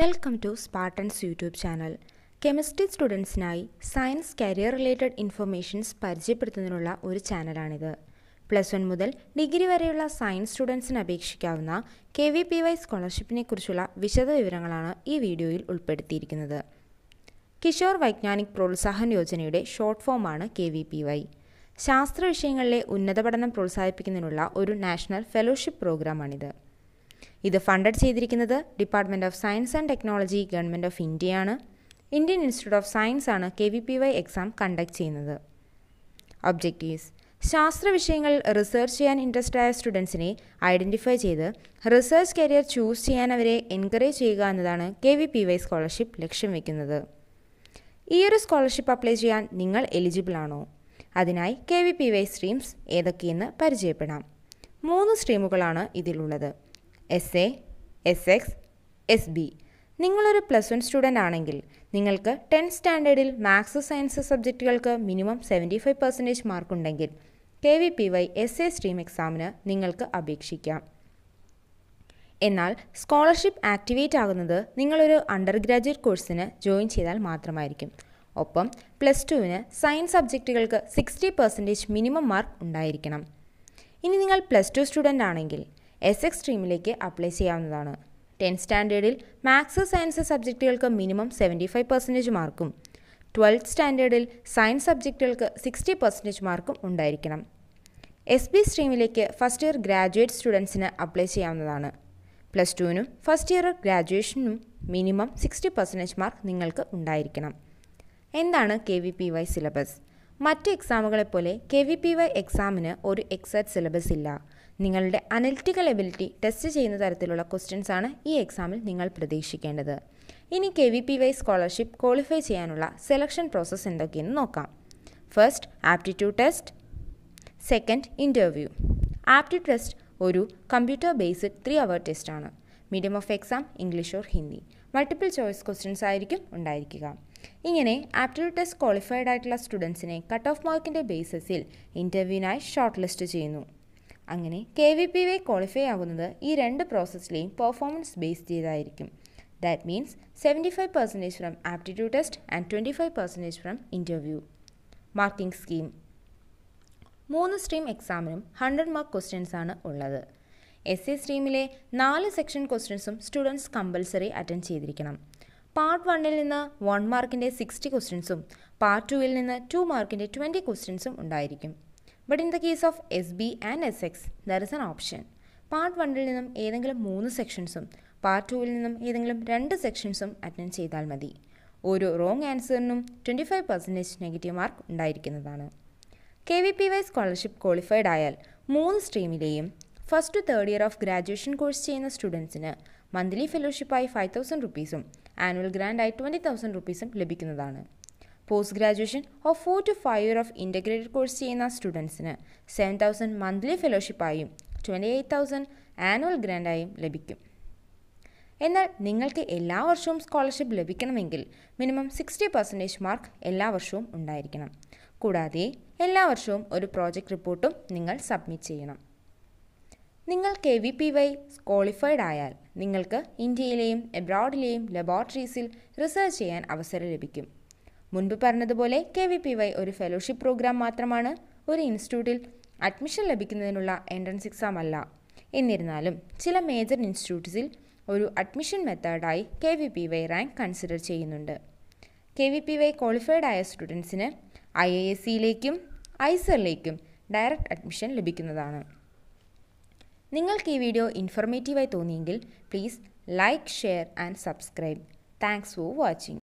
welcome to Spartans YouTube channel chemistry സ്റ്റുഡൻസിനായി science career related informations പരിചയപ്പെടുത്തുന്നതിനുള്ള ഒരു ചാനലാണിത് പ്ലസ് വൺ മുതൽ ഡിഗ്രി വരെയുള്ള സയൻസ് സ്റ്റുഡൻസിന് അപേക്ഷിക്കാവുന്ന കെ വി പി വൈ സ്കോളർഷിപ്പിനെ കുറിച്ചുള്ള വിശദവിവരങ്ങളാണ് ഈ വീഡിയോയിൽ ഉൾപ്പെടുത്തിയിരിക്കുന്നത് കിഷോർ വൈജ്ഞാനിക് പ്രോത്സാഹൻ യോജനയുടെ ഷോർട്ട് ഫോമാണ് കെ വി പി വൈ ശാസ്ത്ര വിഷയങ്ങളിലെ ഉന്നത പഠനം പ്രോത്സാഹിപ്പിക്കുന്നതിനുള്ള ഒരു നാഷണൽ ഫെലോഷിപ്പ് പ്രോഗ്രാമാണിത് ഇത് ഫണ്ടഡ് ചെയ്തിരിക്കുന്നത് department of science and technology government of ഇന്ത്യയാണ് ഇന്ത്യൻ ഇൻസ്റ്റിറ്റ്യൂട്ട് ഓഫ് സയൻസ് ആണ് K V P Y exam conduct ചെയ്യുന്നത് ഒബ്ജക്റ്റീവ്സ് ശാസ്ത്ര വിഷയങ്ങൾ റിസർച്ച് ചെയ്യാൻ ഇൻട്രസ്റ്റ് ആയ സ്റ്റുഡൻസിനെ ഐഡൻറ്റിഫൈ ചെയ്ത് റിസർച്ച് കരിയർ ചൂസ് ചെയ്യാൻ അവരെ എൻകറേജ് ചെയ്യുക എന്നതാണ് K V P Y scholarship ലക്ഷ്യം വെക്കുന്നത് ഈ ഒരു സ്കോളർഷിപ്പ് അപ്ലൈ ചെയ്യാൻ നിങ്ങൾ എലിജിബിൾ ആണോ അതിനായി K V P Y streams ഏതൊക്കെയെന്ന് പരിചയപ്പെടാം മൂന്ന് സ്ട്രീമുകളാണ് ഇതിലുള്ളത് S A S X S B നിങ്ങളൊരു പ്ലസ് വൺ സ്റ്റുഡൻ്റ് ആണെങ്കിൽ നിങ്ങൾക്ക് ടെൻത്ത് സ്റ്റാൻഡേർഡിൽ മാത്സ് സയൻസ് സബ്ജക്റ്റുകൾക്ക് മിനിമം സെവൻറ്റി ഫൈവ് പെർസെൻറ്റേജ് മാർക്കുണ്ടെങ്കിൽ K V P Y S A stream എക്സാമിന് നിങ്ങൾക്ക് അപേക്ഷിക്കാം എന്നാൽ സ്കോളർഷിപ്പ് ആക്ടിവേറ്റ് ആകുന്നത് നിങ്ങളൊരു അണ്ടർ ഗ്രാജുവേറ്റ് കോഴ്സിന് ജോയിൻ ചെയ്താൽ മാത്രമായിരിക്കും ഒപ്പം പ്ലസ് ടുവിന് സയൻസ് സബ്ജക്റ്റുകൾക്ക് സിക്സ്റ്റി പെർസെൻറ്റേജ് മിനിമം മാർക്ക് ഉണ്ടായിരിക്കണം ഇനി നിങ്ങൾ പ്ലസ് ടു സ്റ്റുഡൻ്റ് ആണെങ്കിൽ എസ് എക്സ് സ്ട്രീമിലേക്ക് അപ്ലൈ ചെയ്യാവുന്നതാണ് ടെൻത്ത് സ്റ്റാൻഡേർഡിൽ മാത്സ് സയൻസ് സബ്ജക്റ്റുകൾക്ക് മിനിമം സെവൻറ്റി ഫൈവ് പെർസെൻറ്റേജ് മാർക്കും ട്വൽത്ത് സ്റ്റാൻഡേർഡിൽ സയൻസ് സബ്ജക്റ്റുകൾക്ക് സിക്സ്റ്റി പെർസെൻറ്റേജ് മാർക്കും ഉണ്ടായിരിക്കണം എസ് ബി സ്ട്രീമിലേക്ക് ഫസ്റ്റ് ഇയർ ഗ്രാജുവേറ്റ് സ്റ്റുഡൻസിന് അപ്ലൈ ചെയ്യാവുന്നതാണ് പ്ലസ് ടുവിനും ഫസ്റ്റ് ഇയർ ഗ്രാജുവേഷനും മിനിമം സിക്സ്റ്റി പെർസെൻറ്റേജ് മാർക്ക് നിങ്ങൾക്ക് ഉണ്ടായിരിക്കണം എന്താണ് K V P Y syllabus മറ്റ് എക്സാമുകളെപ്പോലെ കെ വി പി വൈ എക്സാമിന് ഒരു എക്സാക്ട് സിലബസ് ഇല്ല നിങ്ങളുടെ അനലിറ്റിക്കൽ എബിലിറ്റി ടെസ്റ്റ് ചെയ്യുന്ന തരത്തിലുള്ള ക്വസ്റ്റ്യൻസ് ആണ് ഈ എക്സാമിൽ നിങ്ങൾ പ്രതീക്ഷിക്കേണ്ടത് ഇനി K V P Y scholarship qualify ചെയ്യാനുള്ള സെലക്ഷൻ പ്രോസസ്സ് എന്തൊക്കെയെന്ന് നോക്കാം first aptitude test second interview aptitude test ഒരു കമ്പ്യൂട്ടർ ബേസ്ഡ് ത്രീ അവർ ടെസ്റ്റാണ് medium of exam English or Hindi multiple choice questions ആയിരിക്കും ഉണ്ടായിരിക്കുക ഇങ്ങനെ ആപ്റ്റിറ്റ്യൂഡ് ടെസ്റ്റ് ക്വാളിഫൈഡ് ആയിട്ടുള്ള സ്റ്റുഡൻസിനെ കട്ട് ഓഫ് മാർക്കിൻ്റെ ബേസിസിൽ ഇൻ്റർവ്യൂവിനായി ഷോർട്ട് ലിസ്റ്റ് ചെയ്യുന്നു അങ്ങനെ K V P Y qualify ആകുന്നത് ഈ രണ്ട് പ്രോസസ്സിലെയും പെർഫോമൻസ് ബേസ് ചെയ്തായിരിക്കും that means seventy five percentage from aptitude test and twenty five percentage from interview marking scheme മൂന്ന് സ്ട്രീം എക്സാമിനും ഹൺഡ്രഡ് മാർക്ക് ക്വസ്റ്റ്യൻസ് ആണ് ഉള്ളത് എസ് എ സ്ട്രീമിലെ നാല് സെക്ഷൻ ക്വസ്റ്റ്യൻസും സ്റ്റുഡൻസ് കമ്പൽസറി അറ്റൻഡ് ചെയ്തിരിക്കണം പാർട്ട് വണ്ണിൽ നിന്ന് വൺ മാർക്കിൻ്റെ സിക്സ്റ്റി ക്വസ്റ്റ്യൻസും പാർട്ട് ടുവിൽ നിന്ന് ടു മാർക്കിൻ്റെ ട്വൻറ്റി ക്വസ്റ്റ്യൻസും ഉണ്ടായിരിക്കും but in the case of S B and S X there is an option part വണ്ണിൽ നിന്നും ഏതെങ്കിലും മൂന്ന് സെക്ഷൻസും പാർട്ട് ടുവിൽ നിന്നും ഏതെങ്കിലും രണ്ട് സെക്ഷൻസും അറ്റൻഡ് ചെയ്താൽ മതി ഓരോ റോങ് ആൻസറിനും twenty five percentage negative mark ഉണ്ടായിരിക്കുന്നതാണ് K V P Y scholarship qualified ആയാൽ മൂന്ന് സ്ട്രീമിലെയും first to third year of graduation course ചെയ്യുന്ന സ്റ്റുഡൻസിന് മന്ത്ലി ഫെലോഷിപ്പായി ഫൈവ് തൗസൻഡ് റുപ്പീസും ആനുവൽ ഗ്രാൻഡായി ട്വൻറ്റി തൗസൻഡ് റുപ്പീസും ലഭിക്കുന്നതാണ് post graduation or four to five year of integrated course ചെയ്യുന്ന സ്റ്റുഡൻസിന് സെവൻ തൗസൻഡ് മന്ത്ലി ഫെലോഷിപ്പായും ട്വൻറ്റി എയ്റ്റ് തൗസൻഡ് ആനുവൽ ഗ്രാൻഡായും ലഭിക്കും എന്നാൽ നിങ്ങൾക്ക് എല്ലാ വർഷവും സ്കോളർഷിപ്പ് ലഭിക്കണമെങ്കിൽ മിനിമം സിക്സ്റ്റി പെർസെൻറ്റേജ് മാർക്ക് എല്ലാ വർഷവും ഉണ്ടായിരിക്കണം കൂടാതെ എല്ലാ വർഷവും ഒരു പ്രോജക്റ്റ് റിപ്പോർട്ടും നിങ്ങൾ സബ്മിറ്റ് ചെയ്യണം നിങ്ങൾ K V P Y qualified ആയാൽ നിങ്ങൾക്ക് ഇന്ത്യയിലെയും എബ്രോഡിലെയും ലബോറട്ടറീസിൽ റിസർച്ച് ചെയ്യാൻ അവസരം ലഭിക്കും മുൻപ് പറഞ്ഞതുപോലെ കെ വി പി വൈ ഒരു ഫെലോഷിപ്പ് പ്രോഗ്രാം മാത്രമാണ് ഒരു ഇൻസ്റ്റിറ്റ്യൂട്ടിൽ അഡ്മിഷൻ ലഭിക്കുന്നതിനുള്ള എൻട്രൻസ് എക്സാം അല്ല എന്നിരുന്നാലും ചില മേജർ ഇൻസ്റ്റിറ്റ്യൂട്ട്സിൽ ഒരു അഡ്മിഷൻ മെത്തേഡായി K V P Y rank consider ചെയ്യുന്നുണ്ട് K V P Y qualified ആയ സ്റ്റുഡൻസിന് ഐ എ എസ് സിയിലേക്കും ഐസറിലേക്കും ഡയറക്റ്റ് അഡ്മിഷൻ ലഭിക്കുന്നതാണ് നിങ്ങൾക്ക് ഈ വീഡിയോ ഇൻഫർമേറ്റീവായി തോന്നിയെങ്കിൽ please like share and subscribe thanks for watching